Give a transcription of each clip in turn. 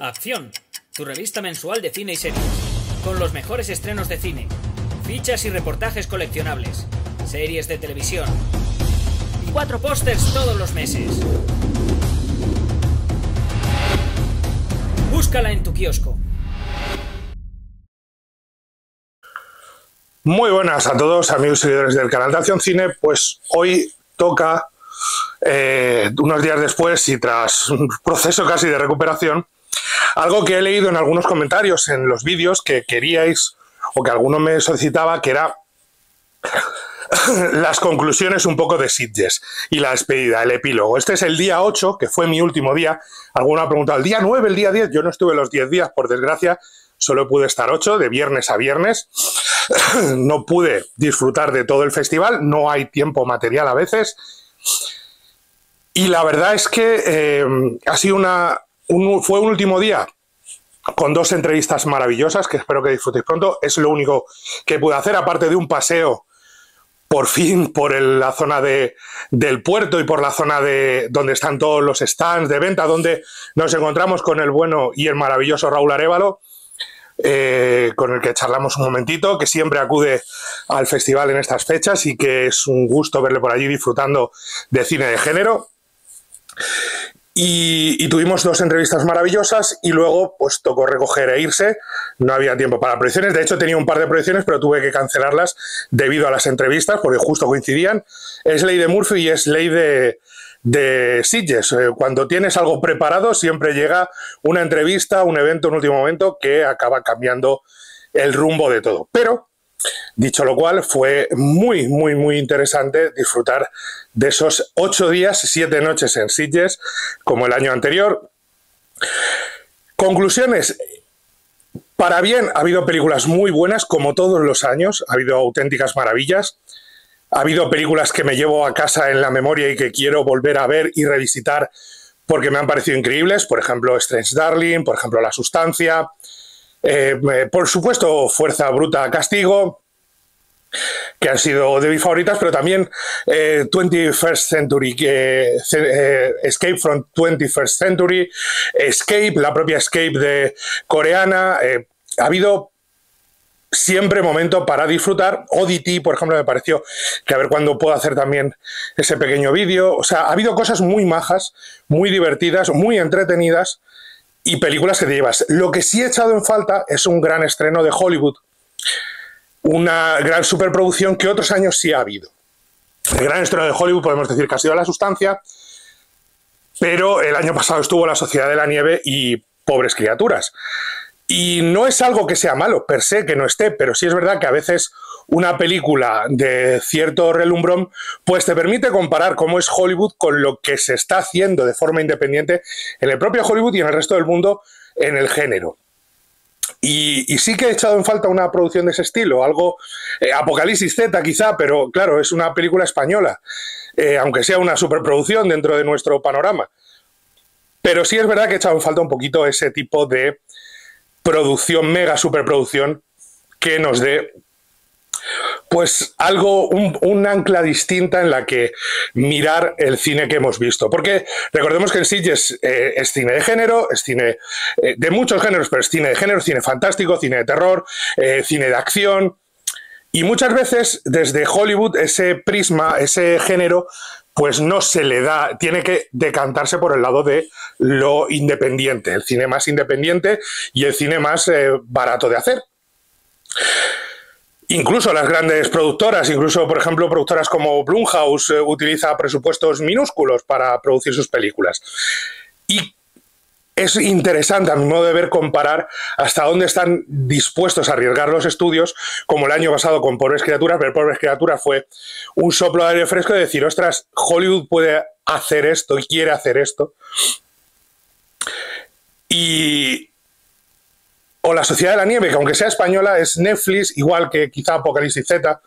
Acción, tu revista mensual de cine y series, con los mejores estrenos de cine, fichas y reportajes coleccionables, series de televisión, y cuatro pósters todos los meses. Búscala en tu kiosco. Muy buenas a todos, amigos y seguidores del canal de Acción Cine. Pues hoy toca eh, unos días después y tras un proceso casi de recuperación, algo que he leído en algunos comentarios en los vídeos que queríais o que alguno me solicitaba, que era las conclusiones un poco de Sitges y la despedida, el epílogo. Este es el día 8, que fue mi último día. alguna pregunta preguntado, ¿el día 9, el día 10? Yo no estuve los 10 días, por desgracia, solo pude estar 8, de viernes a viernes. no pude disfrutar de todo el festival, no hay tiempo material a veces. Y la verdad es que eh, ha sido una, fue un último día con dos entrevistas maravillosas que espero que disfrutéis pronto. Es lo único que pude hacer, aparte de un paseo por fin por la zona de, del puerto y por la zona de donde están todos los stands de venta, donde nos encontramos con el bueno y el maravilloso Raúl Arevalo, eh, con el que charlamos un momentito, que siempre acude al festival en estas fechas y que es un gusto verle por allí disfrutando de cine de género. Y, tuvimos dos entrevistas maravillosas y luego pues tocó recoger e irse. No había tiempo para proyecciones. De hecho tenía un par de proyecciones, pero tuve que cancelarlas debido a las entrevistas porque justo coincidían. Es ley de Murphy y es ley de, de Sitges. Eh, cuando tienes algo preparado siempre llega una entrevista, un evento un último momento que acaba cambiando el rumbo de todo. Pero Dicho lo cual, fue muy, muy, muy interesante disfrutar de esos ocho días, siete noches en Sitges, como el año anterior. Conclusiones. Para bien, ha habido películas muy buenas, como todos los años, ha habido auténticas maravillas. Ha habido películas que me llevo a casa en la memoria y que quiero volver a ver y revisitar porque me han parecido increíbles. Por ejemplo, Strange Darling, por ejemplo, La Sustancia. Eh, eh, por supuesto, Fuerza Bruta Castigo que han sido de mis favoritas, pero también 21st eh, Century, eh, Escape from 21st Century, Escape, la propia Escape de coreana. Eh, ha habido siempre momento para disfrutar. Oddity, por ejemplo, me pareció que a ver cuándo puedo hacer también ese pequeño vídeo. O sea, ha habido cosas muy majas, muy divertidas, muy entretenidas y películas que te llevas. Lo que sí he echado en falta es un gran estreno de Hollywood una gran superproducción que otros años sí ha habido. El gran estreno de Hollywood podemos decir que ha sido La Sustancia, pero el año pasado estuvo La Sociedad de la Nieve y Pobres Criaturas. Y no es algo que sea malo, per se, que no esté, pero sí es verdad que a veces una película de cierto relumbrón, pues te permite comparar cómo es Hollywood con lo que se está haciendo de forma independiente en el propio Hollywood y en el resto del mundo en el género. Y, sí que he echado en falta una producción de ese estilo, algo eh, Apocalipsis Z quizá, pero claro, es una película española, eh, aunque sea una superproducción dentro de nuestro panorama. Pero sí es verdad que he echado en falta un poquito ese tipo de producción, mega superproducción, que nos dé pues algo, un, ancla distinta en la que mirar el cine que hemos visto. Porque recordemos que en sí eh, es cine de género, es cine eh, de muchos géneros, pero es cine de género, cine fantástico, cine de terror, eh, cine de acción. Y muchas veces desde Hollywood ese prisma, ese género, pues no se le da, tiene que decantarse por el lado de lo independiente, el cine más independiente y el cine más barato de hacer. Incluso las grandes productoras, incluso por ejemplo productoras como Blumhouse eh, utiliza presupuestos minúsculos para producir sus películas. Y es interesante, a mi modo de ver, comparar hasta dónde están dispuestos a arriesgar los estudios, como el año pasado con Pobres Criaturas, pero Pobres Criaturas fue un soplo de aire fresco de decir, ostras, Hollywood puede hacer esto y quiere hacer esto. Y o La Sociedad de la Nieve, que aunque sea española, es Netflix, igual que quizá Apocalipsis Z.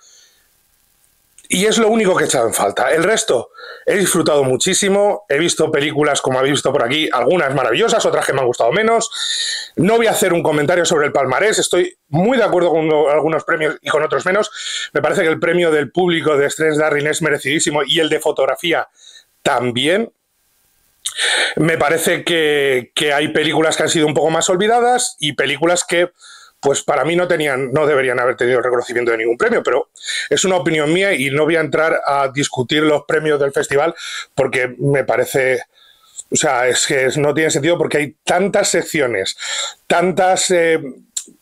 Y es lo único que he echado en falta. El resto, he disfrutado muchísimo. He visto películas, como habéis visto por aquí, algunas maravillosas, otras que me han gustado menos. No voy a hacer un comentario sobre el palmarés. Estoy muy de acuerdo con algunos premios y con otros menos. Me parece que el premio del público de Strange Darwin es merecidísimo y el de fotografía también. Me parece que, hay películas que han sido un poco más olvidadas y películas que, pues para mí no tenían, no deberían haber tenido el reconocimiento de ningún premio, pero es una opinión mía y no voy a entrar a discutir los premios del festival porque me parece. O sea, es que no tiene sentido porque hay tantas secciones, tantas. Eh,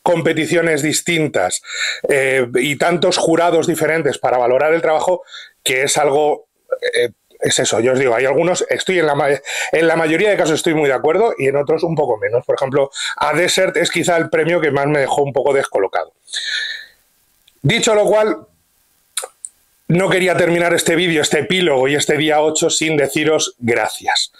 competiciones distintas eh, y tantos jurados diferentes para valorar el trabajo que es algo eh, es eso, yo os digo, hay algunos, estoy en la, en la mayoría de casos estoy muy de acuerdo y en otros un poco menos. Por ejemplo, a Desert es quizá el premio que más me dejó un poco descolocado. Dicho lo cual, no quería terminar este vídeo, este epílogo y este día 8 sin deciros gracias.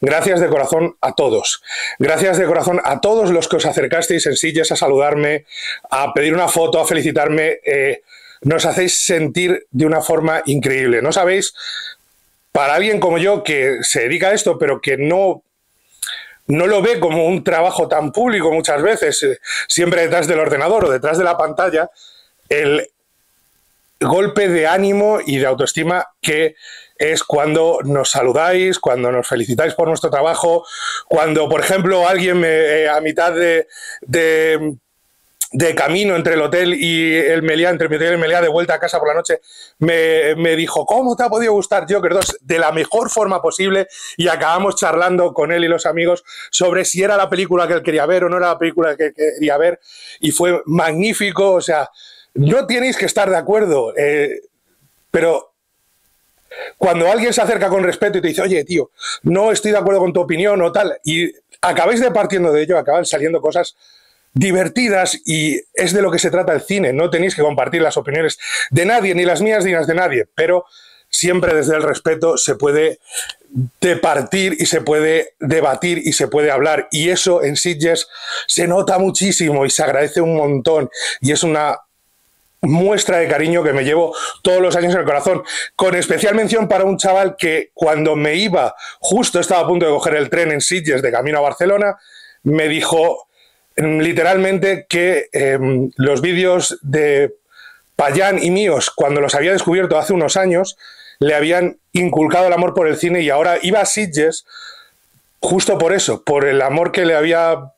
Gracias de corazón a todos. Gracias de corazón a todos los que os acercasteis en sillas a saludarme, a pedir una foto, a felicitarme. Eh, nos hacéis sentir de una forma increíble. No sabéis para alguien como yo que se dedica a esto, pero que no, no lo ve como un trabajo tan público muchas veces, eh, siempre detrás del ordenador o detrás de la pantalla, el golpe de ánimo y de autoestima que es cuando nos saludáis, cuando nos felicitáis por nuestro trabajo, cuando, por ejemplo, alguien me, eh, a mitad de de camino entre el hotel y el Meliá, entre el hotel y el Meliá, de vuelta a casa por la noche, me, dijo, ¿cómo te ha podido gustar Joker 2? De la mejor forma posible y acabamos charlando con él y los amigos sobre si era la película que él quería ver o no era la película que quería ver y fue magnífico, o sea, no tenéis que estar de acuerdo, eh, pero cuando alguien se acerca con respeto y te dice, oye, tío, no estoy de acuerdo con tu opinión o tal, y acabáis partiendo de ello, acaban saliendo cosas divertidas y es de lo que se trata el cine. No tenéis que compartir las opiniones de nadie, ni las mías ni las de nadie, pero siempre desde el respeto se puede departir y se puede debatir y se puede hablar. Y eso en Sitges se nota muchísimo y se agradece un montón. Y es una muestra de cariño que me llevo todos los años en el corazón, con especial mención para un chaval que cuando me iba, justo estaba a punto de coger el tren en Sitges de camino a Barcelona, me dijo, literalmente que em, los vídeos de Payán y míos, cuando los había descubierto hace unos años, le habían inculcado el amor por el cine y ahora iba a Sitges justo por eso, por el amor que le había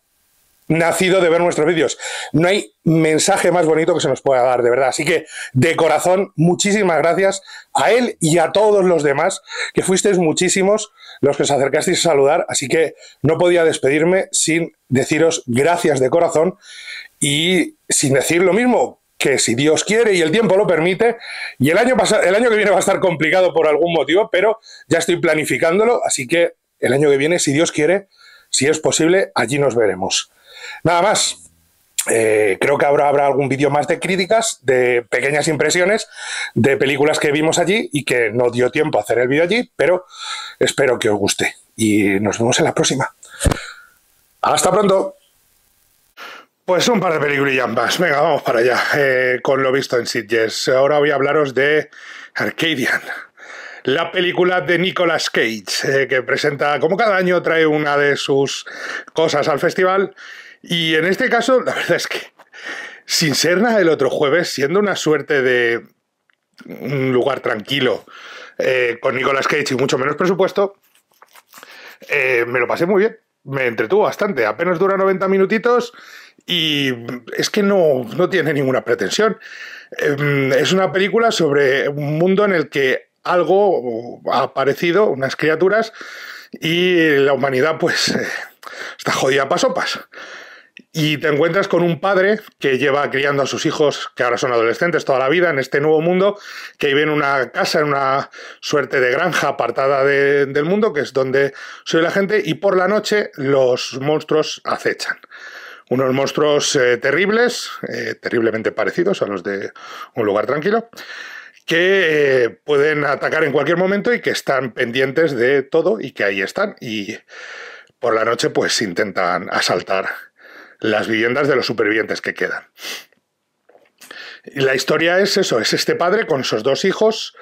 nacido de ver nuestros vídeos. No hay mensaje más bonito que se nos pueda dar, de verdad. Así que, de corazón, muchísimas gracias a él y a todos los demás, que fuisteis muchísimos los que os acercasteis a saludar, así que no podía despedirme sin deciros gracias de corazón y sin decir lo mismo, que si Dios quiere y el tiempo lo permite, y el año, el año que viene va a estar complicado por algún motivo, pero ya estoy planificándolo, así que el año que viene, si Dios quiere, si es posible, allí nos veremos. Nada más, eh, creo que ahora habrá algún vídeo más de críticas, de pequeñas impresiones de películas que vimos allí y que no dio tiempo a hacer el vídeo allí, pero espero que os guste. Y nos vemos en la próxima. Hasta pronto. Pues un par de películas más. Venga, vamos para allá. Eh, con lo visto en Sitges. Ahora voy a hablaros de Arcadian. La película de Nicolas Cage, eh, que presenta, como cada año, trae una de sus cosas al festival. Y en este caso, la verdad es que, sin ser nada el otro jueves, siendo una suerte de un lugar tranquilo, eh, con Nicolas Cage y mucho menos presupuesto, eh, me lo pasé muy bien. Me entretuvo bastante. Apenas dura 90 minutitos y es que no, tiene ninguna pretensión. Eh, es una película sobre un mundo en el que algo ha aparecido, unas criaturas, y la humanidad pues está jodida para sopas. Y te encuentras con un padre que lleva criando a sus hijos, que ahora son adolescentes, toda la vida en este nuevo mundo, que vive en una casa, en una suerte de granja apartada del mundo, que es donde soy la gente, y por la noche los monstruos acechan. Unos monstruos eh, terribles, eh, terriblemente parecidos a los de un lugar tranquilo que eh, pueden atacar en cualquier momento y que están pendientes de todo y que ahí están y por la noche pues intentan asaltar las viviendas de los supervivientes que quedan. Y la historia es eso, es este padre con sus dos hijos,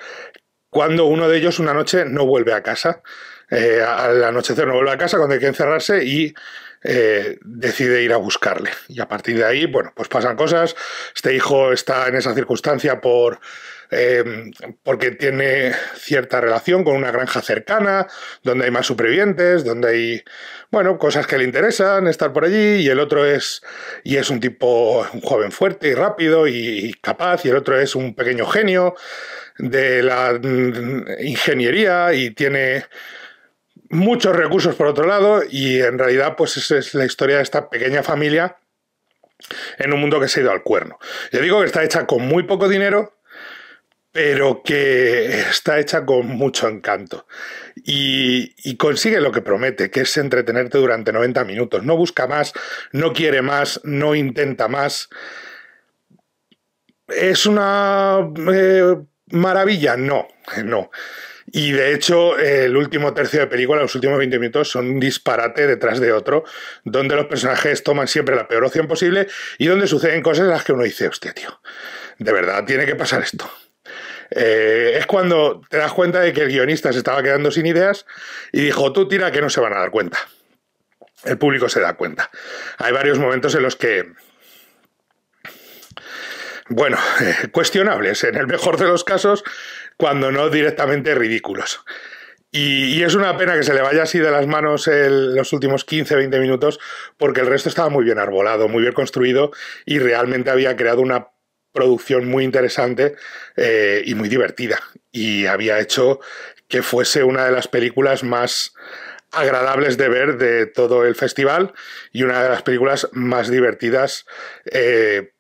cuando uno de ellos una noche no vuelve a casa. Eh, al anochecer no vuelve a casa, cuando hay que encerrarse y eh, decide ir a buscarle. Y a partir de ahí, bueno, pues pasan cosas. Este hijo está en esa circunstancia por Em, porque tiene cierta relación con una granja cercana, donde hay más supervivientes, donde hay, bueno, cosas que le interesan, estar por allí, y el otro es, y es un tipo, un joven fuerte y rápido y capaz, y el otro es un pequeño genio de la mm, ingeniería y tiene muchos recursos por otro lado y en realidad pues esa es la historia de esta pequeña familia en un mundo que se ha ido al cuerno. Yo digo que está hecha con muy poco dinero pero que está hecha con mucho encanto. Y, consigue lo que promete, que es entretenerte durante 90 minutos. No busca más, no quiere más, no intenta más. ¿Es una eh, maravilla? No, no. Y de hecho, el último tercio de película, los últimos 20 minutos, son un disparate detrás de otro, donde los personajes toman siempre la peor opción posible y donde suceden cosas en las que uno dice, hostia, tío, de verdad tiene que pasar esto. Eh, es cuando te das cuenta de que el guionista se estaba quedando sin ideas y dijo, tú tira que no se van a dar cuenta. El público se da cuenta. Hay varios momentos en los que bueno, eh, cuestionables, en el mejor de los casos, cuando no directamente ridículos. Y, es una pena que se le vaya así de las manos los últimos 15-20 minutos, porque el resto estaba muy bien arbolado, muy bien construido y realmente había creado una producción muy interesante eh, y muy divertida. Y había hecho que fuese una de las películas más agradables de ver de todo el festival y una de las películas más divertidas eh,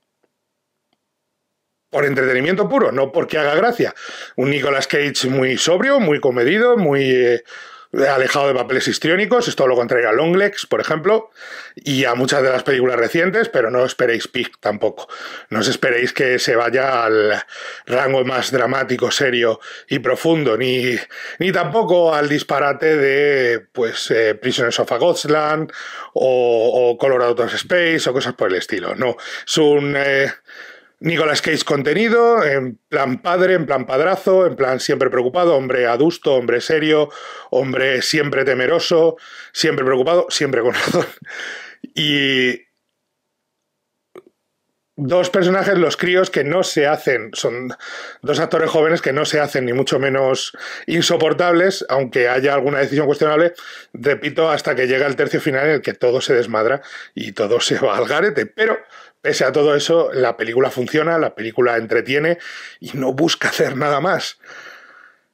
por entretenimiento puro, no porque haga gracia. Un Nicolas Cage muy sobrio, muy comedido, muy... Eh, alejado de papeles histriónicos, es todo lo contrario a Longlegs, por ejemplo, y a muchas de las películas recientes, pero no esperéis Pig tampoco. No os esperéis que se vaya al rango más dramático, serio y profundo, ni, ni tampoco al disparate de pues eh, Prisoners of a Godsland o, Colorado Color Space o cosas por el estilo. No, es un... Eh, nicolás Cage contenido, en plan padre, en plan padrazo, en plan siempre preocupado, hombre adusto, hombre serio, hombre siempre temeroso, siempre preocupado, siempre con razón. Y dos personajes, los críos, que no se hacen, son dos actores jóvenes que no se hacen ni mucho menos insoportables, aunque haya alguna decisión cuestionable, repito, hasta que llega el tercio final en el que todo se desmadra y todo se va al garete, pero Pese a todo eso, la película funciona, la película entretiene y no busca hacer nada más.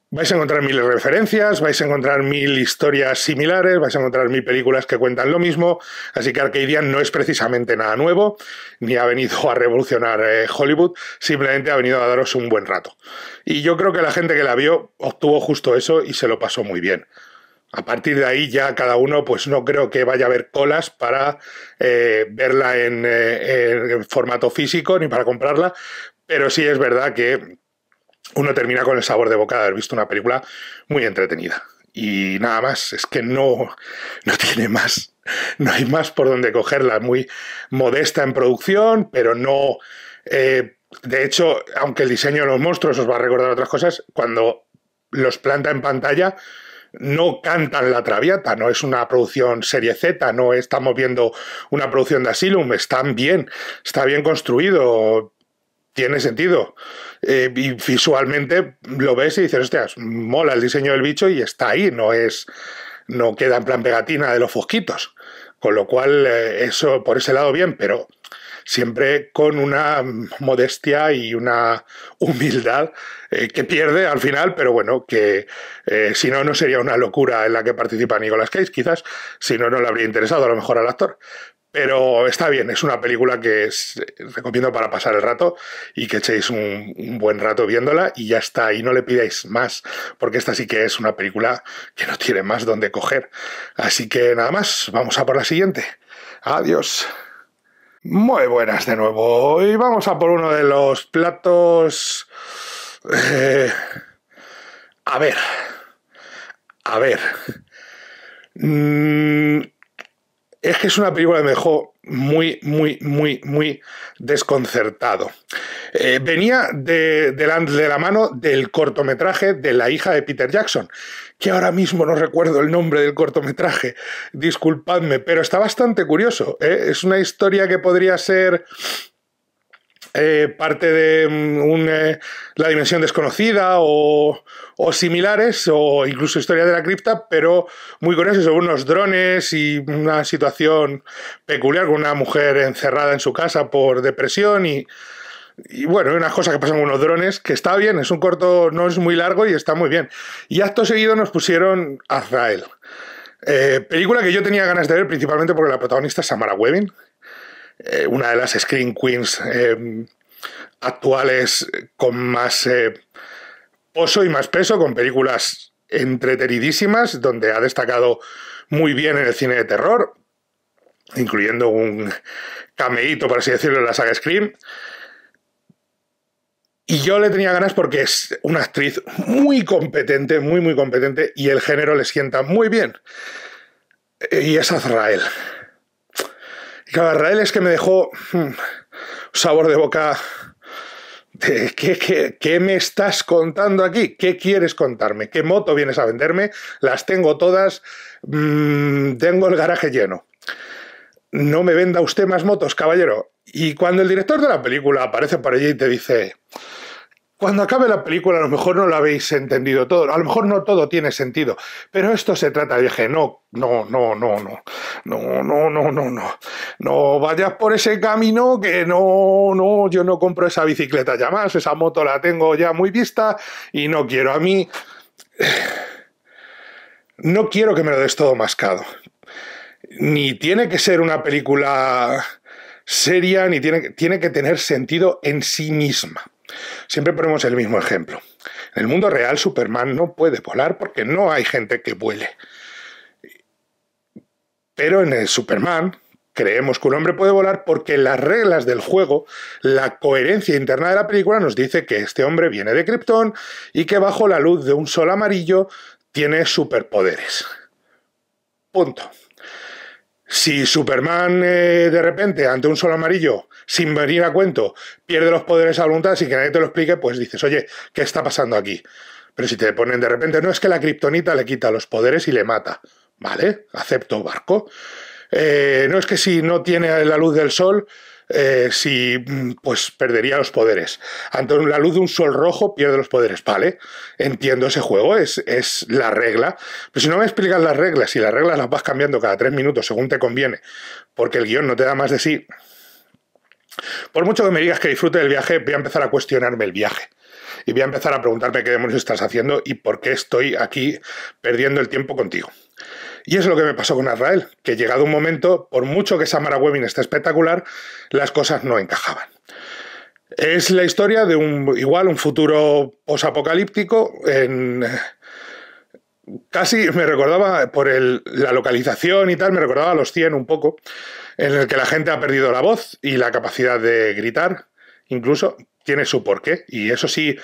Vais a encontrar mil referencias, vais a encontrar mil historias similares, vais a encontrar mil películas que cuentan lo mismo, así que Arcadian no es precisamente nada nuevo, ni ha venido a revolucionar eh, Hollywood, simplemente ha venido a daros un buen rato. Y yo creo que la gente que la vio obtuvo justo eso y se lo pasó muy bien. A partir de ahí ya cada uno, pues no creo que vaya a haber colas para eh, verla eh, en, formato físico ni para comprarla, pero sí es verdad que uno termina con el sabor de boca de haber visto una película muy entretenida. Y nada más, es que no, no tiene más, no hay más por donde cogerla. Muy modesta en producción, pero no... Eh, de hecho, aunque el diseño de los monstruos os va a recordar otras cosas, cuando los planta en pantalla, no cantan la traviata, no es una producción serie Z, no estamos viendo una producción de Asylum, están bien, está bien construido, tiene sentido. Eh, y visualmente lo ves y dices, hostias, mola el diseño del bicho y está ahí, no es. no queda en plan pegatina de los fosquitos. Con lo cual, eh, eso por ese lado bien, pero siempre con una modestia y una humildad eh, que pierde al final, pero bueno, que eh, si no, no sería una locura en la que participa Nicolas Cage, quizás, si no, no le habría interesado a lo mejor al actor. Pero está bien, es una película que eh, recomiendo para pasar el rato y que echéis un, un, buen rato viéndola y ya está, y no le pidáis más, porque esta sí que es una película que no tiene más donde coger. Así que nada más, vamos a por la siguiente. Adiós. Muy buenas de nuevo. y vamos a por uno de los platos... Eh, a ver. A ver. Mm, es que es una película de mejor muy, muy, muy, muy desconcertado. Eh, venía de, de, la, mano del cortometraje de la hija de Peter Jackson, que ahora mismo no recuerdo el nombre del cortometraje, disculpadme, pero está bastante curioso. ¿eh? Es una historia que podría ser eh, parte de mm, eh, la dimensión desconocida o, similares, o incluso historia de la cripta, pero muy curioso, sobre unos drones y una situación peculiar con una mujer encerrada en su casa por depresión y, bueno, unas cosas que pasan con unos drones, que está bien, es un corto, no es muy largo y está muy bien. Y acto seguido nos pusieron Azrael. Eh, película que yo tenía ganas de ver principalmente porque la protagonista es Samara Webbing, eh, una de las Screen Queens eh, actuales con más peso eh, y más peso, con películas entretenidísimas, donde ha destacado muy bien en el cine de terror, incluyendo un cameíto, por así decirlo, en la saga Scream. Y yo le tenía ganas porque es una actriz muy competente, muy, muy competente, y el género le sienta muy bien. Y es Azrael. Cabarrael es que me dejó hmm, sabor de boca. De, ¿qué, me estás contando aquí? ¿Qué quieres contarme? ¿Qué moto vienes a venderme? Las tengo todas. Mm, tengo el garaje lleno. No me venda usted más motos, caballero. Y cuando el director de la película aparece por allí y te dice, cuando acabe la película, a lo mejor no lo habéis entendido todo, a lo mejor no todo tiene sentido, pero esto se trata. de dije, no, no, no, no, no, no, no, no, no, no, no vayas por ese camino que no, no, yo no compro esa bicicleta ya más, esa moto la tengo ya muy vista y no quiero a mí. No quiero que me lo des todo mascado. Ni tiene que ser una película seria, ni tiene, tiene que tener sentido en sí misma. Siempre ponemos el mismo ejemplo. En el mundo real Superman no puede volar porque no hay gente que vuele. Pero en el Superman creemos que un hombre puede volar porque las reglas del juego, la coherencia interna de la película nos dice que este hombre viene de Krypton y que bajo la luz de un sol amarillo tiene superpoderes. Punto. Si Superman eh, de repente, ante un sol amarillo, sin venir a cuento, pierde los poderes a voluntad sin que nadie te lo explique, pues dices, oye, ¿qué está pasando aquí? Pero si te ponen de repente, no es que la kriptonita le quita los poderes y le mata. Vale, acepto barco. Eh, no es que si no tiene la luz del sol, eh, si mm, pues perdería los poderes. Ante la luz de un sol rojo pierde los poderes, ¿vale? Entiendo ese juego, es, es la regla. Pero si no me explicas las reglas y las reglas las vas cambiando cada tres minutos según te conviene, porque el guión no te da más de sí, por mucho que me digas que disfrute del viaje, voy a empezar a cuestionarme el viaje. Y voy a empezar a preguntarme qué demonios estás haciendo y por qué estoy aquí perdiendo el tiempo contigo. Y es lo que me pasó con Israel, que llegado un momento, por mucho que Samara Webin esté espectacular, las cosas no encajaban. Es la historia de un igual un futuro posapocalíptico en casi me recordaba por la localización y tal, me recordaba a los 100 un poco, en el que la gente ha perdido la voz y la capacidad de gritar, incluso tiene su porqué y eso sí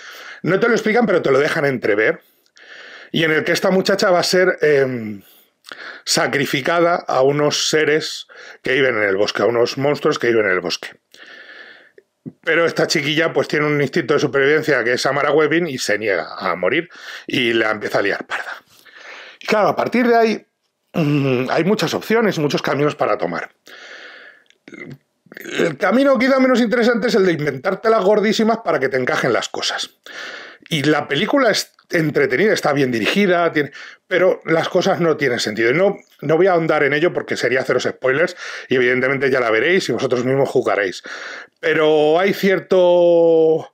no te lo explican, pero te lo dejan entrever. Y en el que esta muchacha va a ser em, sacrificada a unos seres que viven en el bosque, a unos monstruos que viven en el bosque. Pero esta chiquilla pues tiene un instinto de supervivencia que es Amara Webin y se niega a morir y la empieza a liar parda. Y claro, a partir de ahí mm, hay muchas opciones, muchos caminos para tomar. El camino quizá menos interesante es el de inventarte las gordísimas para que te encajen las cosas. Y la película es entretenida, está bien dirigida, tiene, pero las cosas no tienen sentido. no, voy a ahondar en ello porque sería haceros spoilers y evidentemente ya la veréis y vosotros mismos jugaréis. Pero hay cierto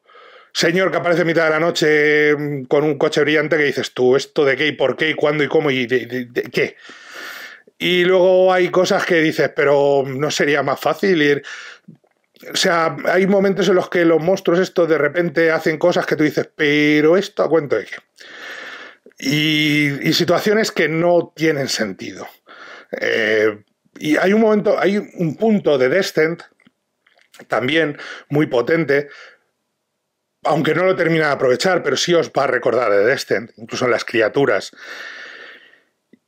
señor que aparece en mitad de la noche mm, con un coche brillante que dices tú, ¿esto de qué y por qué y cuándo y cómo y de qué? Y luego hay cosas que dices, pero no sería más fácil ir o sea, hay momentos en los que los monstruos esto de repente hacen cosas que tú dices, pero esto a cuento de qué. Y, situaciones que no tienen sentido. Eh, y hay un momento, hay un punto de Descent también muy potente, aunque no lo termina de aprovechar, pero sí os va a recordar de Descent, incluso en las criaturas.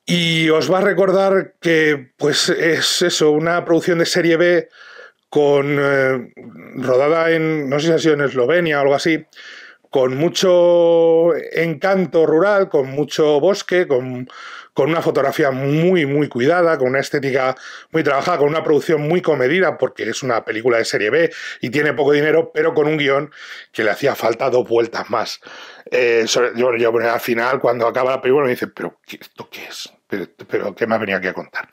Y os va a recordar que, pues, es eso, una producción de serie B con eh, rodada en, no sé si ha sido en Eslovenia o algo así, con mucho encanto rural, con mucho bosque, con, una fotografía muy, muy cuidada, con una estética muy trabajada, con una producción muy comedida, porque es una película de serie B y tiene poco dinero, pero con un guión que le hacía falta dos vueltas más. Eh, yo, al final, cuando acaba la película, me dice, pero ¿esto qué es? ¿Pero, qué me ha venido aquí a contar?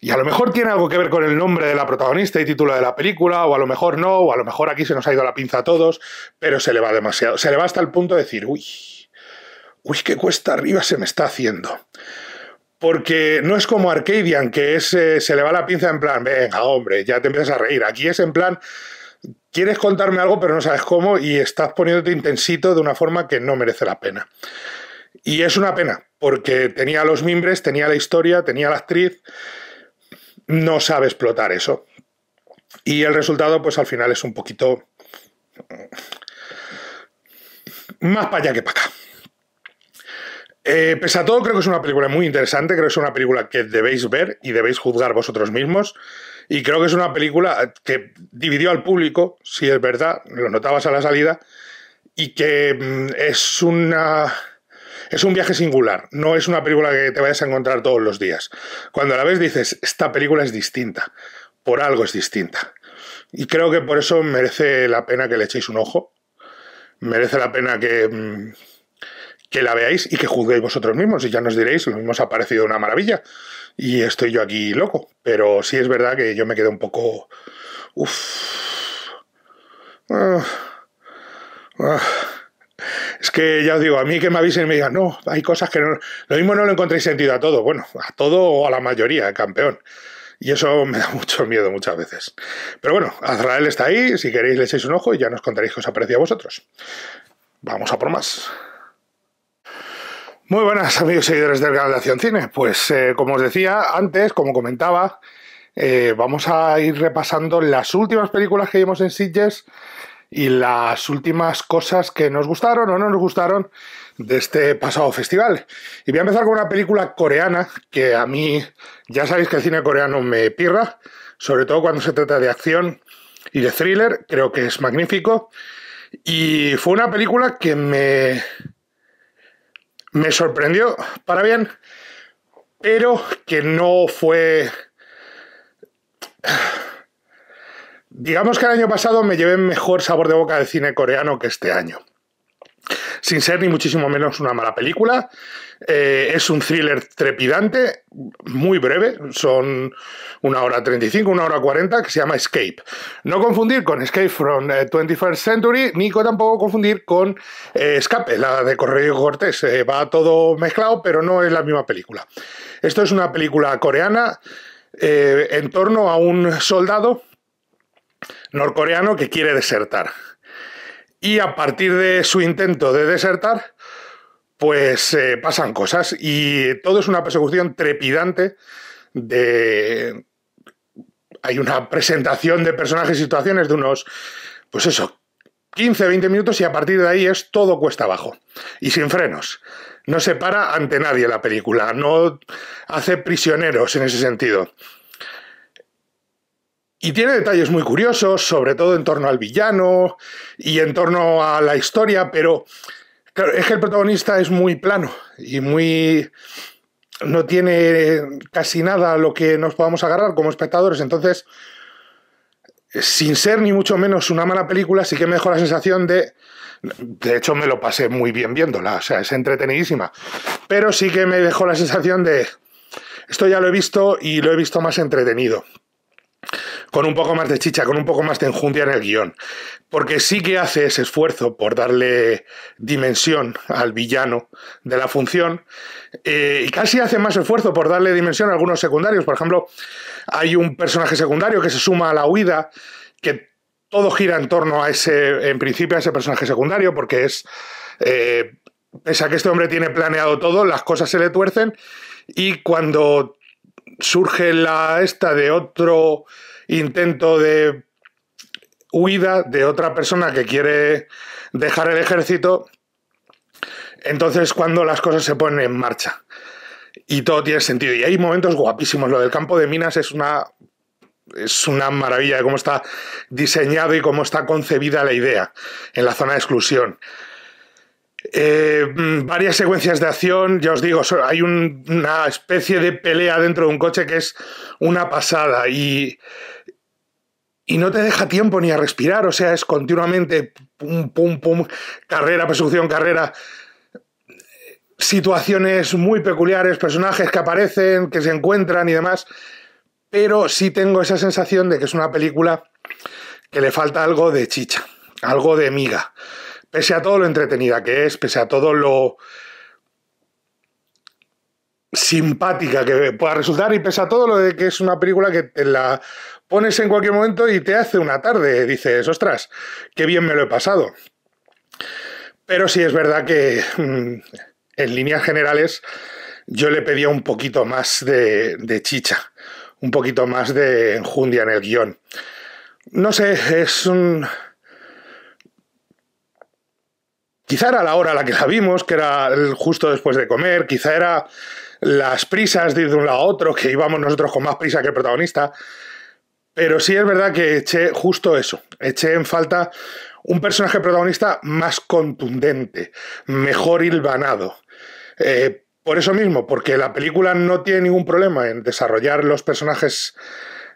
Y a lo mejor tiene algo que ver con el nombre de la protagonista y título de la película, o a lo mejor no, o a lo mejor aquí se nos ha ido la pinza a todos, pero se le va demasiado. Se le va hasta el punto de decir, uy, uy, qué cuesta arriba se me está haciendo. Porque no es como Arcadian, que eh, se le va la pinza en plan, venga, hombre, ya te empiezas a reír. Aquí es en plan, quieres contarme algo, pero no sabes cómo, y estás poniéndote intensito de una forma que no merece la pena. Y es una pena, porque tenía los mimbres, tenía la historia, tenía la actriz no sabe explotar eso. Y el resultado, pues al final es un poquito mm, más para allá que para acá. Eh, pese a todo, creo que es una película muy interesante, creo que es una película que debéis ver y debéis juzgar vosotros mismos. Y creo que es una película que dividió al público, si es verdad, lo notabas a la salida, y que mm, es una es un viaje singular, no es una película que te vayas a encontrar todos los días. Cuando la ves dices, esta película es distinta, por algo es distinta. Y creo que por eso merece la pena que le echéis un ojo, merece la pena que, mm, que la veáis y que juzguéis vosotros mismos y ya nos diréis, lo mismo ha parecido una maravilla y estoy yo aquí loco, pero sí es verdad que yo me quedé un poco... Ah, ah. Es que ya os digo, a mí que me avisen y me digan, no, hay cosas que no. Lo mismo no lo encontréis sentido a todo. Bueno, a todo o a la mayoría, campeón. Y eso me da mucho miedo muchas veces. Pero bueno, Azrael está ahí. Si queréis, le echéis un ojo y ya nos contaréis qué os aprecia a vosotros. Vamos a por más. Muy buenas, amigos seguidores del canal de Acción Cine. Pues eh, como os decía antes, como comentaba, eh, vamos a ir repasando las últimas películas que vimos en Sitges y las últimas cosas que nos gustaron o no nos gustaron de este pasado festival. Y voy a empezar con una película coreana que a mí, ya sabéis que el cine coreano me pirra, sobre todo cuando se trata de acción y de thriller, creo que es magnífico. Y fue una película que me, me sorprendió para bien, pero que no fue Digamos que el año pasado me llevé mejor sabor de boca de cine coreano que este año. Sin ser ni muchísimo menos una mala película. Eh, es un thriller trepidante, muy breve, son una hora 35, una hora 40, que se llama Escape. No confundir con Escape from eh, the 21st Century, ni tampoco confundir con eh, Escape, la de Correo Cortés. va todo mezclado, pero no es la misma película. Esto es una película coreana en torno a un soldado norcoreano que quiere desertar. Y a partir de su intento de desertar, pues eh, pasan cosas y todo es una persecución trepidante de... Hay una presentación de personajes y situaciones de unos, pues eso, 15, 20 minutos y a partir de ahí es todo cuesta abajo y sin frenos. No se para ante nadie la película, no hace prisioneros en ese sentido. Y tiene detalles muy curiosos, sobre todo en torno al villano y en torno a la historia, pero es que el protagonista es muy plano y muy... no tiene casi nada a lo que nos podamos agarrar como espectadores, entonces, sin ser ni mucho menos una mala película, sí que me dejó la sensación de... De hecho, me lo pasé muy bien viéndola, o sea, es entretenidísima, pero sí que me dejó la sensación de... Esto ya lo he visto y lo he visto más entretenido con un poco más de chicha, con un poco más de enjundia en el guión. Porque sí que hace ese esfuerzo por darle dimensión al villano de la función. Eh, y casi hace más esfuerzo por darle dimensión a algunos secundarios. Por ejemplo, hay un personaje secundario que se suma a la huida, que todo gira en torno a ese, en principio, a ese personaje secundario, porque es... Eh, pese a que este hombre tiene planeado todo, las cosas se le tuercen y cuando surge la esta de otro intento de huida de otra persona que quiere dejar el ejército, entonces cuando las cosas se ponen en marcha y todo tiene sentido. Y hay momentos guapísimos. Lo del campo de minas es una es una maravilla de cómo está diseñado y cómo está concebida la idea en la zona de exclusión. Eh, varias secuencias de acción, ya os digo, hay una especie de pelea dentro de un coche que es una pasada y y no te deja tiempo ni a respirar, o sea, es continuamente pum, pum, pum, carrera, persecución, carrera, situaciones muy peculiares, personajes que aparecen, que se encuentran y demás, pero sí tengo esa sensación de que es una película que le falta algo de chicha, algo de miga, pese a todo lo entretenida que es, pese a todo lo simpática que pueda resultar y pese a todo lo de que es una película que te la pones en cualquier momento y te hace una tarde. Dices, ostras, qué bien me lo he pasado. Pero sí es verdad que mm, en líneas generales yo le pedía un poquito más de, chicha, un poquito más de enjundia en el guión. No sé, es un... Quizá era la hora a la que la vimos, que era justo después de comer, quizá era las prisas de ir de un lado a otro, que íbamos nosotros con más prisa que el protagonista. Pero sí es verdad que eché justo eso. Eché en falta un personaje protagonista más contundente, mejor hilvanado. Eh, por eso mismo, porque la película no tiene ningún problema en desarrollar los personajes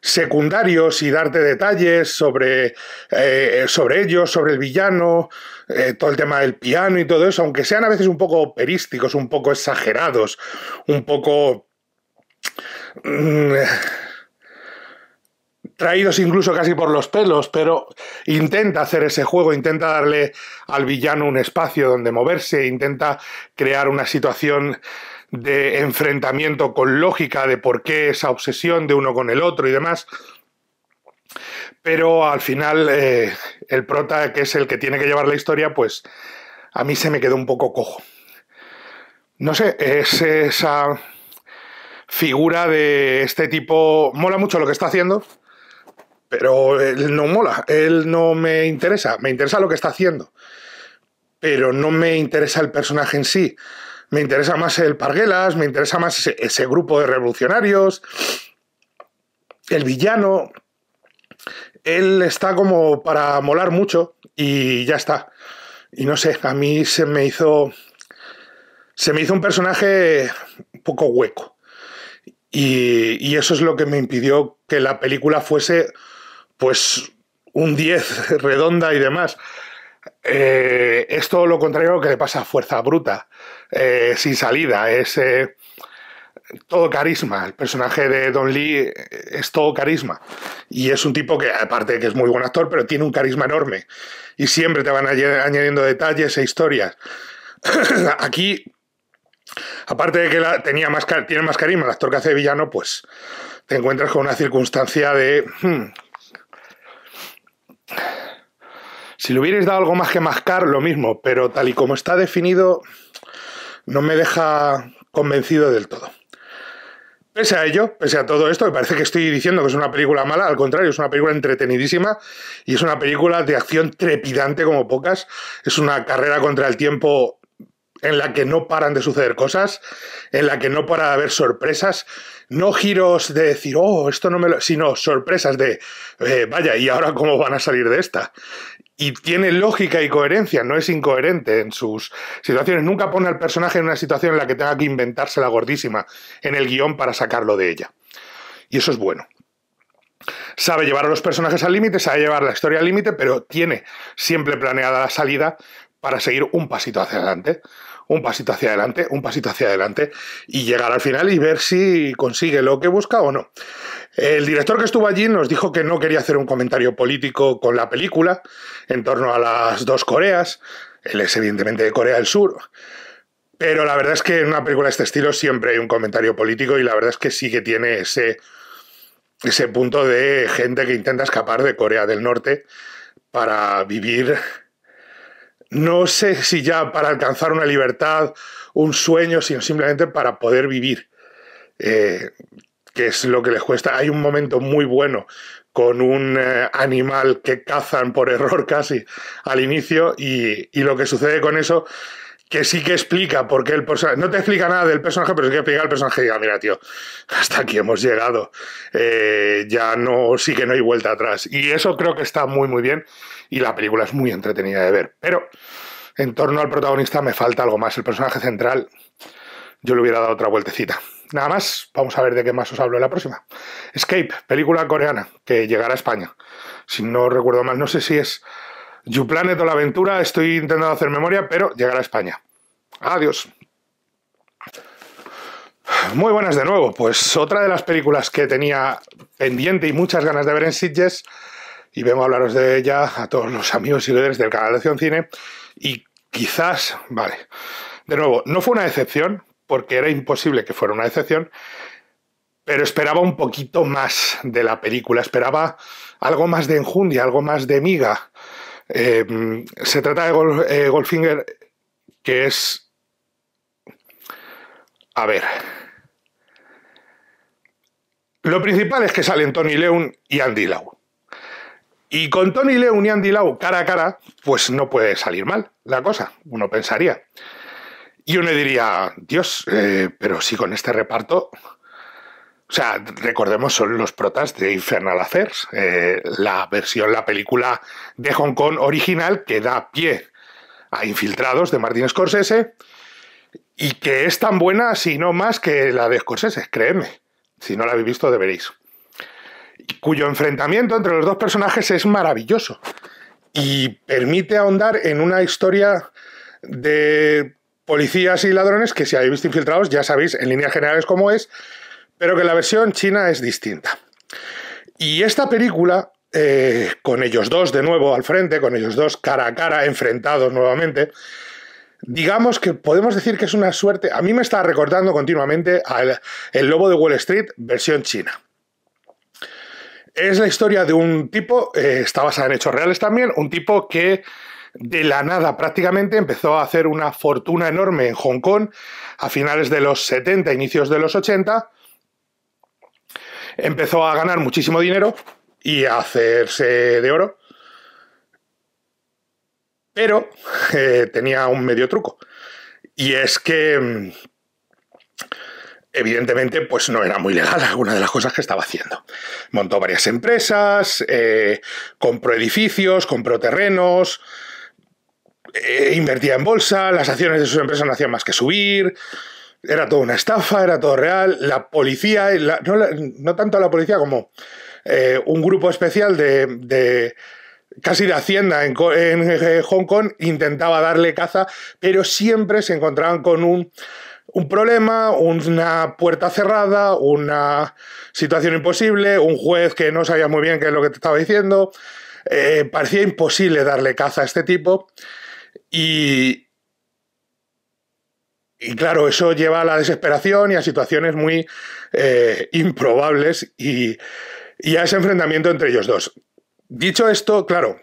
secundarios y darte detalles sobre, eh, sobre ellos, sobre el villano, eh, todo el tema del piano y todo eso, aunque sean a veces un poco operísticos, un poco exagerados, un poco... Mm, traídos incluso casi por los pelos, pero intenta hacer ese juego, intenta darle al villano un espacio donde moverse, intenta crear una situación de enfrentamiento con lógica de por qué esa obsesión de uno con el otro y demás. Pero al final eh, el prota, que es el que tiene que llevar la historia, pues a mí se me quedó un poco cojo. No sé, es esa figura de este tipo. Mola mucho lo que está haciendo, pero él no mola, él no me interesa, me interesa lo que está haciendo, pero no me interesa el personaje en sí, me interesa más el Parguelas, me interesa más ese, grupo de revolucionarios, el villano, él está como para molar mucho y ya está. Y no sé, a mí se me hizo se me hizo un personaje un poco hueco. y, eso es lo que me impidió que la película fuese pues un 10 redonda y demás. Eh, es todo lo contrario a lo que le pasa a Fuerza Bruta, eh, sin salida, es eh, todo carisma. El personaje de Don Lee es todo carisma. Y es un tipo que, aparte de que es muy buen actor, pero tiene un carisma enorme. Y siempre te van añadiendo detalles e historias. Aquí, aparte de que tenía más, tiene más carisma el actor que hace villano, pues te encuentras con una circunstancia de... Hmm, Si le hubierais dado algo más que mascar, lo mismo, pero tal y como está definido, no me deja convencido del todo. Pese a ello, pese a todo esto, me parece que estoy diciendo que es una película mala, al contrario, es una película entretenidísima y es una película de acción trepidante como pocas. Es una carrera contra el tiempo en la que no paran de suceder cosas, en la que no para de haber sorpresas, no giros de decir, oh, esto no me lo... sino sorpresas de, eh, vaya, ¿y ahora cómo van a salir de esta? y tiene lógica y coherencia, no es incoherente en sus situaciones. Nunca pone al personaje en una situación en la que tenga que inventarse la gordísima en el guión para sacarlo de ella. Y eso es bueno. Sabe llevar a los personajes al límite, sabe llevar la historia al límite, pero tiene siempre planeada la salida para seguir un pasito hacia adelante un pasito hacia adelante, un pasito hacia adelante y llegar al final y ver si consigue lo que busca o no. El director que estuvo allí nos dijo que no quería hacer un comentario político con la película en torno a las dos Coreas. Él es evidentemente de Corea del Sur. Pero la verdad es que en una película de este estilo siempre hay un comentario político y la verdad es que sí que tiene ese, ese punto de gente que intenta escapar de Corea del Norte para vivir no sé si ya para alcanzar una libertad, un sueño, sino simplemente para poder vivir, eh, que es lo que les cuesta. Hay un momento muy bueno con un eh, animal que cazan por error casi al inicio y, y, lo que sucede con eso que sí que explica por qué el personaje. No te explica nada del personaje, pero sí que explica el personaje y diga, mira, tío, hasta aquí hemos llegado. Eh, ya no, sí que no hay vuelta atrás. Y eso creo que está muy, muy bien. Y la película es muy entretenida de ver. Pero en torno al protagonista me falta algo más. El personaje central, yo le hubiera dado otra vueltecita. Nada más, vamos a ver de qué más os hablo en la próxima. Escape, película coreana que llegará a España. Si no recuerdo mal, no sé si es Planet o la aventura, estoy intentando hacer memoria, pero llegará a España. Adiós. Muy buenas de nuevo. Pues otra de las películas que tenía pendiente y muchas ganas de ver en Sitges, y vengo a hablaros de ella a todos los amigos y líderes del canal de Acción Cine, y quizás, vale, de nuevo, no fue una excepción, porque era imposible que fuera una excepción, pero esperaba un poquito más de la película, esperaba algo más de enjundia, algo más de miga. Em, se trata de eh, Goldfinger, que es... A ver. Lo principal es que salen Tony Leung y Andy Lau. Y con Tony Leung y Andy Lau cara a cara, pues no puede salir mal la cosa, uno pensaría. Y uno diría, Dios, eh, pero si con este reparto o sea, recordemos, son los protas de Infernal Affairs, eh, la versión, la película de Hong Kong original que da pie a Infiltrados de Martin Scorsese y que es tan buena, si no más, que la de Scorsese, créeme. Si no la habéis visto, deberéis. cuyo enfrentamiento entre los dos personajes es maravilloso y permite ahondar en una historia de policías y ladrones que si habéis visto Infiltrados ya sabéis en líneas generales cómo es, pero que la versión china es distinta. Y esta película, eh, con ellos dos de nuevo al frente, con ellos dos cara a cara, enfrentados nuevamente, digamos que podemos decir que es una suerte, a mí me está recordando continuamente al El Lobo de Wall Street, versión china. Es la historia de un tipo, eh, está basada en hechos reales también, un tipo que de la nada prácticamente empezó a hacer una fortuna enorme en Hong Kong a finales de los 70, inicios de los 80, empezó a ganar muchísimo dinero y a hacerse de oro. Pero eh, tenía un medio truco. Y es que, mm, evidentemente, pues no era muy legal alguna de las cosas que estaba haciendo. Montó varias empresas, eh, compró edificios, compró terrenos, eh, invertía en bolsa, las acciones de sus empresas no hacían más que subir. Era toda una estafa, era todo real. La policía, no, tanto la policía como eh, un grupo especial de, casi de Hacienda en, eh, Hong Kong intentaba darle caza, pero siempre se encontraban con un, problema, una puerta cerrada, una situación imposible, un juez que no sabía muy bien qué es lo que te estaba diciendo. Eh, parecía imposible darle caza a este tipo. Y, y claro, eso lleva a la desesperación y a situaciones muy eh, improbables y, y a ese enfrentamiento entre ellos dos. Dicho esto, claro,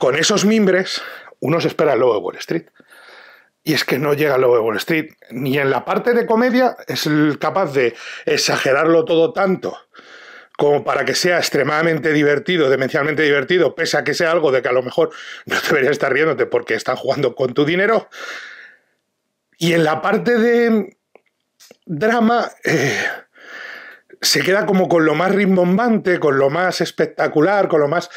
con esos mimbres uno se espera el lobo de Wall Street. Y es que no llega el lobo de Wall Street. Ni en la parte de comedia es capaz de exagerarlo todo tanto como para que sea extremadamente divertido, demencialmente divertido, pese a que sea algo de que a lo mejor no deberías estar riéndote porque están jugando con tu dinero. Y en la parte de drama eh, se queda como con lo más rimbombante, con lo más espectacular, con lo más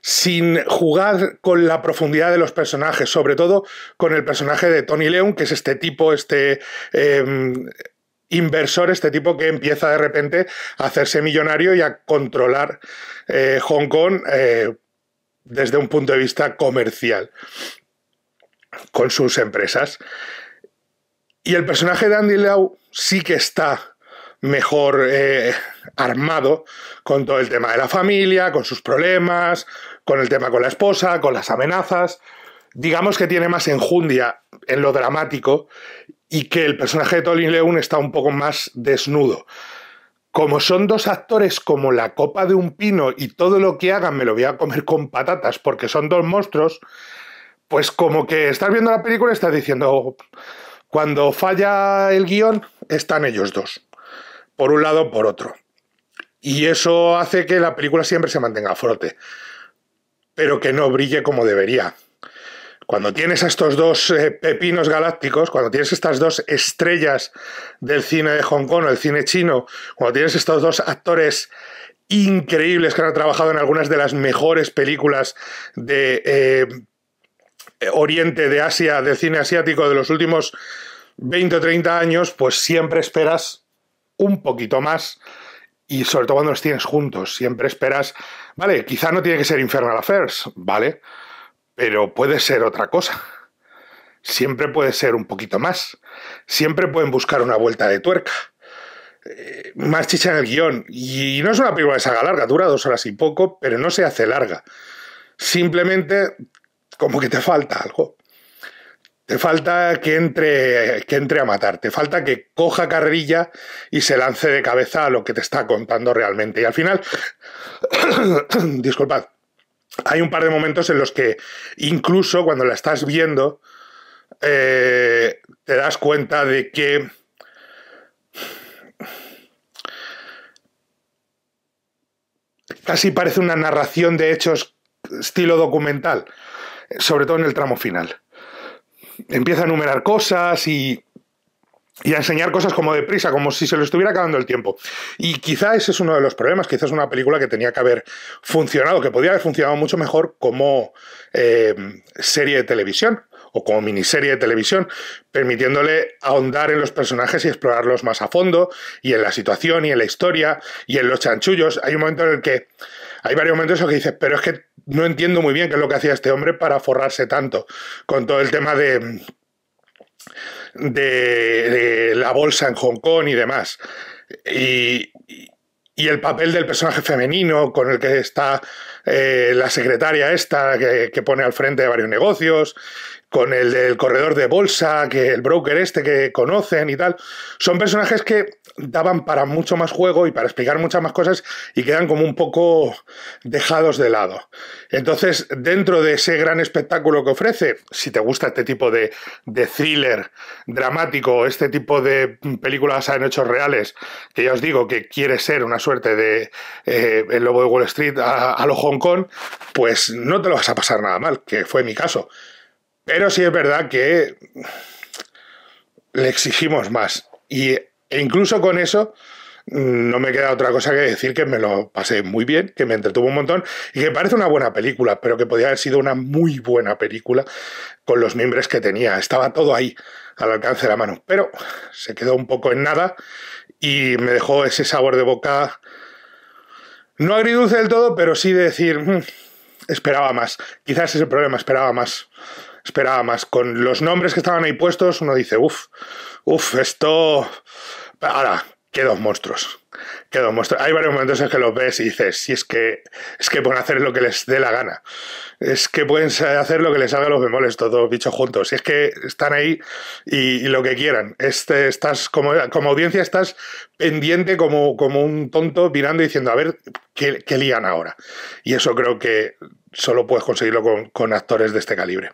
sin jugar con la profundidad de los personajes, sobre todo con el personaje de Tony Leon, que es este tipo, este em, inversor, este tipo que empieza de repente a hacerse millonario y a controlar eh, Hong Kong eh, desde un punto de vista comercial con sus empresas. Y el personaje de Andy Lau sí que está mejor eh, armado con todo el tema de la familia, con sus problemas, con el tema con la esposa, con las amenazas. Digamos que tiene más enjundia en lo dramático y que el personaje de Tolin Leung está un poco más desnudo. Como son dos actores como la copa de un pino y todo lo que hagan me lo voy a comer con patatas porque son dos monstruos, pues como que estás viendo la película y estás diciendo, cuando falla el guión, están ellos dos, por un lado, por otro. Y eso hace que la película siempre se mantenga fuerte, pero que no brille como debería. Cuando tienes a estos dos eh, pepinos galácticos, cuando tienes estas dos estrellas del cine de Hong Kong, o el cine chino, cuando tienes estos dos actores increíbles que han trabajado en algunas de las mejores películas de eh, eh, oriente de Asia, De cine asiático de los últimos 20 o 30 años, pues siempre esperas un poquito más y sobre todo cuando los tienes juntos, siempre esperas, vale, quizá no tiene que ser Infernal Affairs, vale, pero puede ser otra cosa. Siempre puede ser un poquito más. Siempre pueden buscar una vuelta de tuerca. Eh, más chicha en el guión. Y no es una película de saga larga, dura dos horas y poco, pero no se hace larga. Simplemente como que te falta algo. Te falta que entre, que entre a matar, te falta que coja carrilla y se lance de cabeza a lo que te está contando realmente. Y al final, disculpad, hay un par de momentos en los que incluso cuando la estás viendo, eh, te das cuenta de que casi parece una narración de hechos estilo documental sobre todo en el tramo final. Empieza a enumerar cosas y, y a enseñar cosas como deprisa, como si se lo estuviera acabando el tiempo. Y quizá ese es uno de los problemas, quizás es una película que tenía que haber funcionado, que podía haber funcionado mucho mejor como eh, serie de televisión o como miniserie de televisión, permitiéndole ahondar en los personajes y explorarlos más a fondo, y en la situación, y en la historia, y en los chanchullos. Hay un momento en el que hay varios momentos en que dices, pero es que no entiendo muy bien qué es lo que hacía este hombre para forrarse tanto con todo el tema de, la bolsa en Hong Kong y demás. Y, el papel del personaje femenino con el que está eh, la secretaria esta que, que, pone al frente de varios negocios con el del corredor de bolsa, que el broker este que conocen y tal. Son personajes que daban para mucho más juego y para explicar muchas más cosas y quedan como un poco dejados de lado. Entonces, dentro de ese gran espectáculo que ofrece, si te gusta este tipo de, de thriller dramático, este tipo de películas en hechos reales, que ya os digo que quiere ser una suerte de eh, el lobo de Wall Street a, a lo Hong Kong, pues no te lo vas a pasar nada mal, que fue mi caso. Pero sí es verdad que le exigimos más. Y, e incluso con eso, mm, no me queda otra cosa que decir que me lo pasé muy bien, que me entretuvo un montón y que parece una buena película, pero que podía haber sido una muy buena película con los mimbres que tenía. Estaba todo ahí, al alcance de la mano. Pero se quedó un poco en nada y me dejó ese sabor de boca. No agridulce del todo, pero sí de decir, mm, esperaba más. Quizás ese problema, esperaba más esperaba más. Con los nombres que estaban ahí puestos, uno dice, uff, uff, esto. Ahora, qué dos monstruos. Qué dos monstruos. Hay varios momentos en que los ves y dices, si es que es que pueden hacer lo que les dé la gana. Es que pueden hacer lo que les haga los bemoles, todos bichos juntos. Si es que están ahí y, lo que quieran. Este, estás como, como audiencia, estás pendiente como, como un tonto mirando y diciendo, a ver, ¿qué, qué lían ahora? Y eso creo que solo puedes conseguirlo con, actores de este calibre.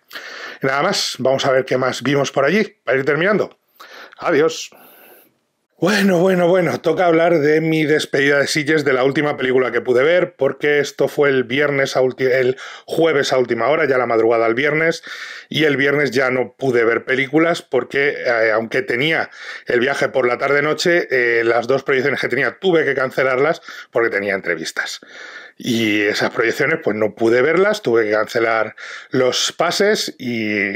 nada más, vamos a ver qué más vimos por allí para ir terminando. Adiós. Bueno, bueno, bueno, toca hablar de mi despedida de sillas de la última película que pude ver, porque esto fue el viernes a el jueves a última hora, ya la madrugada al viernes, y el viernes ya no pude ver películas porque eh, aunque tenía el viaje por la tarde noche, eh, las dos proyecciones que tenía tuve que cancelarlas porque tenía entrevistas. Y esas proyecciones, pues no pude verlas, tuve que cancelar los pases y,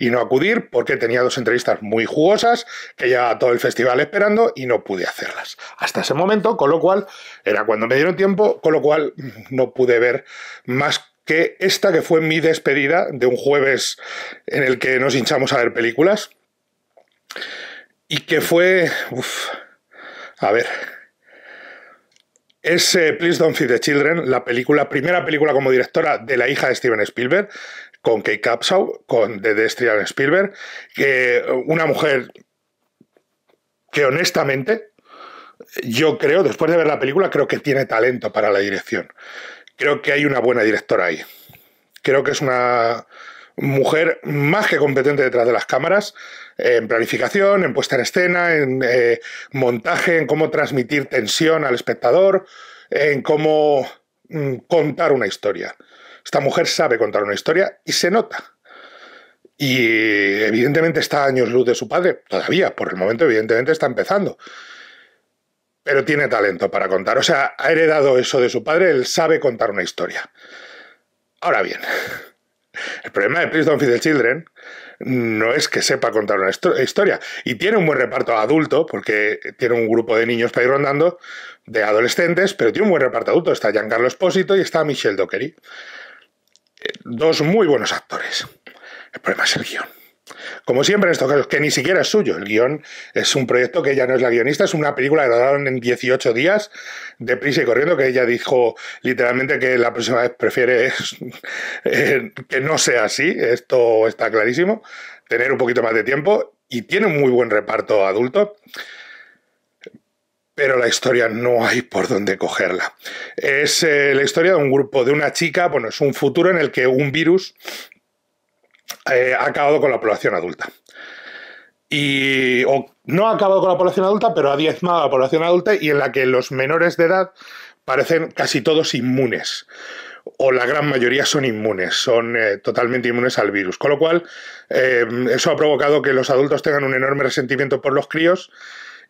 no acudir porque tenía dos entrevistas muy jugosas que ya todo el festival esperando y no pude hacerlas. Hasta ese momento, con lo cual, era cuando me dieron tiempo, con lo cual mm, no pude ver más que esta que fue mi despedida de un jueves en el que nos hinchamos a ver películas. Y que fue... a ver, es eh, Please Don't Feed the Children, la película, primera película como directora de la hija de Steven Spielberg, con Kate Capshaw, con de, Steven Spielberg, que eh, una mujer que honestamente, yo creo, después de ver la película, creo que tiene talento para la dirección. Creo que hay una buena directora ahí. Creo que es una mujer más que competente detrás de las cámaras, eh, en planificación, en puesta en escena, en eh, montaje, en cómo transmitir tensión al espectador, en cómo mm, contar una historia. Esta mujer sabe contar una historia y se nota. Y evidentemente está a años luz de su padre, todavía, por el momento evidentemente está empezando. Pero tiene talento para contar. O sea, ha heredado eso de su padre, él sabe contar una historia. Ahora bien, el problema de Please Don't the Children no es que sepa contar una historia. Y tiene un buen reparto adulto, porque tiene un grupo de niños para ir rondando, de adolescentes, pero tiene un buen reparto adulto. Está Giancarlo Espósito y está Michelle Dockery. Eh, dos muy buenos actores. El problema es el guión. Como siempre en estos casos, que ni siquiera es suyo. El guión es un proyecto que ella no es la guionista, es una película que grabaron en 18 días, de prisa y corriendo, que ella dijo literalmente que la próxima vez prefiere eh, que no sea así, esto está clarísimo, tener un poquito más de tiempo y tiene un muy buen reparto adulto pero la historia no hay por dónde cogerla. Es eh, la historia de un grupo, de una chica, bueno, es un futuro en el que un virus eh, ha acabado con la población adulta. Y o, no ha acabado con la población adulta, pero ha diezmado a la población adulta y en la que los menores de edad parecen casi todos inmunes. O la gran mayoría son inmunes, son eh, totalmente inmunes al virus. Con lo cual, eh, eso ha provocado que los adultos tengan un enorme resentimiento por los críos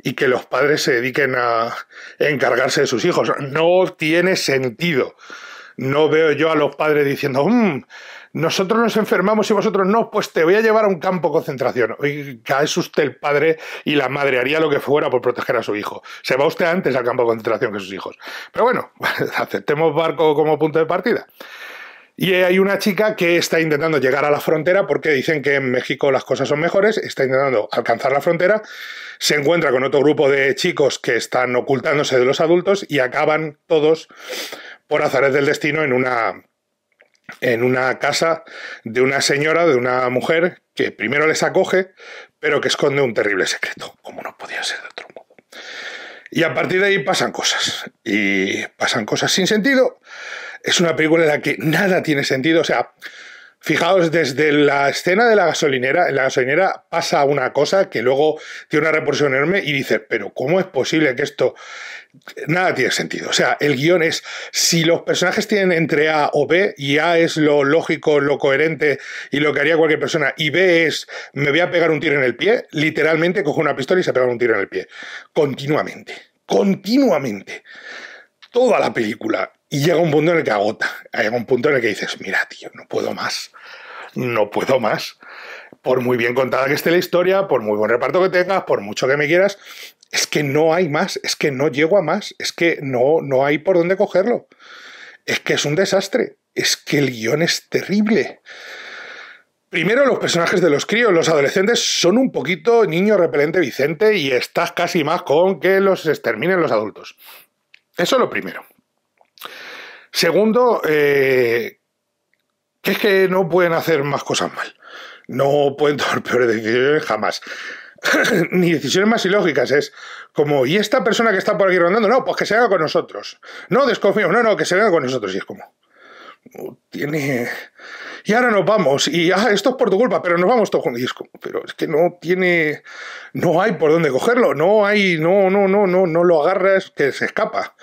y que los padres se dediquen a encargarse de sus hijos. No tiene sentido. No veo yo a los padres diciendo, mm, nosotros nos enfermamos y vosotros no, pues te voy a llevar a un campo de concentración. Hoy es usted el padre y la madre haría lo que fuera por proteger a su hijo. Se va usted antes al campo de concentración que sus hijos. Pero bueno, aceptemos barco como punto de partida. Y hay una chica que está intentando llegar a la frontera porque dicen que en México las cosas son mejores, está intentando alcanzar la frontera, se encuentra con otro grupo de chicos que están ocultándose de los adultos y acaban todos por azares del destino en una en una casa de una señora, de una mujer, que primero les acoge, pero que esconde un terrible secreto, como no podía ser de otro modo. Y a partir de ahí pasan cosas, y pasan cosas sin sentido. Es una película en la que nada tiene sentido, o sea, Fijaos, desde la escena de la gasolinera, en la gasolinera pasa una cosa que luego tiene una repercusión enorme y dice, pero ¿cómo es posible que esto nada tiene sentido. O sea, el guión es, si los personajes tienen entre A o B, y A es lo lógico, lo coherente y lo que haría cualquier persona, y B es, me voy a pegar un tiro en el pie, literalmente coge una pistola y se pega un tiro en el pie. Continuamente, continuamente. Toda la película. Y llega un punto en el que agota. Llega un punto en el que dices, mira, tío, no puedo más. No puedo más por muy bien contada que esté la historia, por muy buen reparto que tengas, por mucho que me quieras, es que no hay más, es que no llego a más, es que no, no hay por dónde cogerlo. Es que es un desastre, es que el guión es terrible. Primero, los personajes de los críos, los adolescentes son un poquito niño repelente Vicente y estás casi más con que los exterminen los adultos. Eso es lo primero. Segundo, eh, que es que no pueden hacer más cosas mal. No pueden tomar peores decisiones jamás ni decisiones más ilógicas. Es como, ¿y esta persona que está por aquí rondando? No, pues que se haga con nosotros. No, desconfío, no, no, que se haga con nosotros. Y es como, oh, tiene. Y ahora nos vamos, y ah, esto es por tu culpa, pero nos vamos todos juntos. Y es como, pero es que no tiene. No hay por dónde cogerlo, no hay, no, no, no, no, no lo agarras que se escapa.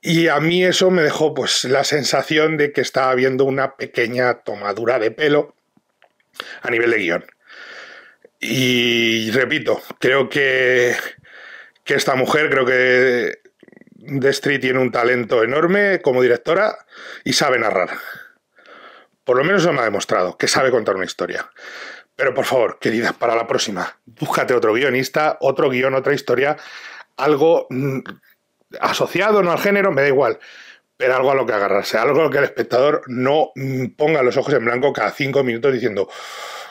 Y a mí eso me dejó pues la sensación de que estaba viendo una pequeña tomadura de pelo a nivel de guión. Y repito, creo que, que esta mujer, creo que Destri tiene un talento enorme como directora y sabe narrar. Por lo menos eso me ha demostrado, que sabe contar una historia. Pero por favor, querida, para la próxima, búscate otro guionista, otro guión, otra historia, algo mm, asociado, no al género, me da igual, pero algo a lo que agarrarse, algo que el espectador no mm, ponga los ojos en blanco cada cinco minutos diciendo,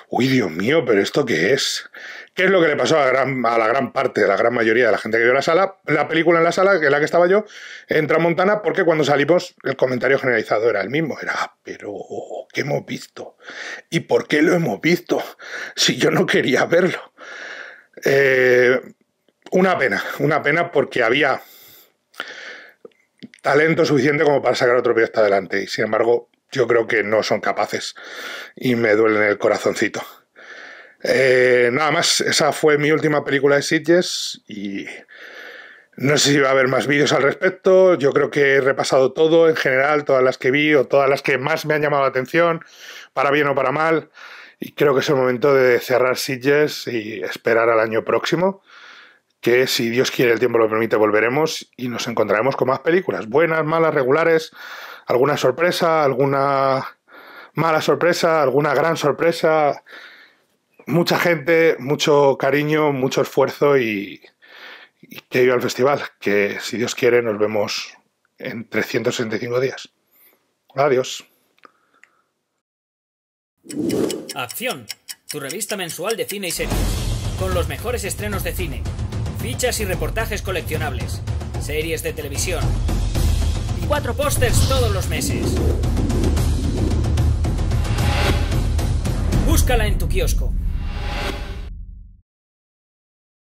uy, Dios mío, pero ¿esto qué es? ¿Qué es lo que le pasó a la, gran, a la gran parte, a la gran mayoría de la gente que vio la sala, la película en la sala, en la que estaba yo, en Tramontana, porque cuando salimos el comentario generalizado era el mismo, era, ah, pero, oh, ¿qué hemos visto? ¿Y por qué lo hemos visto? Si yo no quería verlo. Eh, una pena, una pena porque había talento suficiente como para sacar otro proyecto adelante. Y sin embargo, yo creo que no son capaces y me duele en el corazoncito. Eh, nada más, esa fue mi última película de Sitges y no sé si va a haber más vídeos al respecto. Yo creo que he repasado todo en general, todas las que vi o todas las que más me han llamado la atención, para bien o para mal. Y creo que es el momento de cerrar Sitges y esperar al año próximo, que si Dios quiere el tiempo lo permite volveremos y nos encontraremos con más películas, buenas, malas, regulares alguna sorpresa, alguna mala sorpresa, alguna gran sorpresa. Mucha gente, mucho cariño, mucho esfuerzo y, que viva el festival. Que si Dios quiere nos vemos en 365 días. Adiós. Acción, tu revista mensual de cine y series, con los mejores estrenos de cine, fichas y reportajes coleccionables, series de televisión Cuatro pósters todos los meses. Búscala en tu kiosco.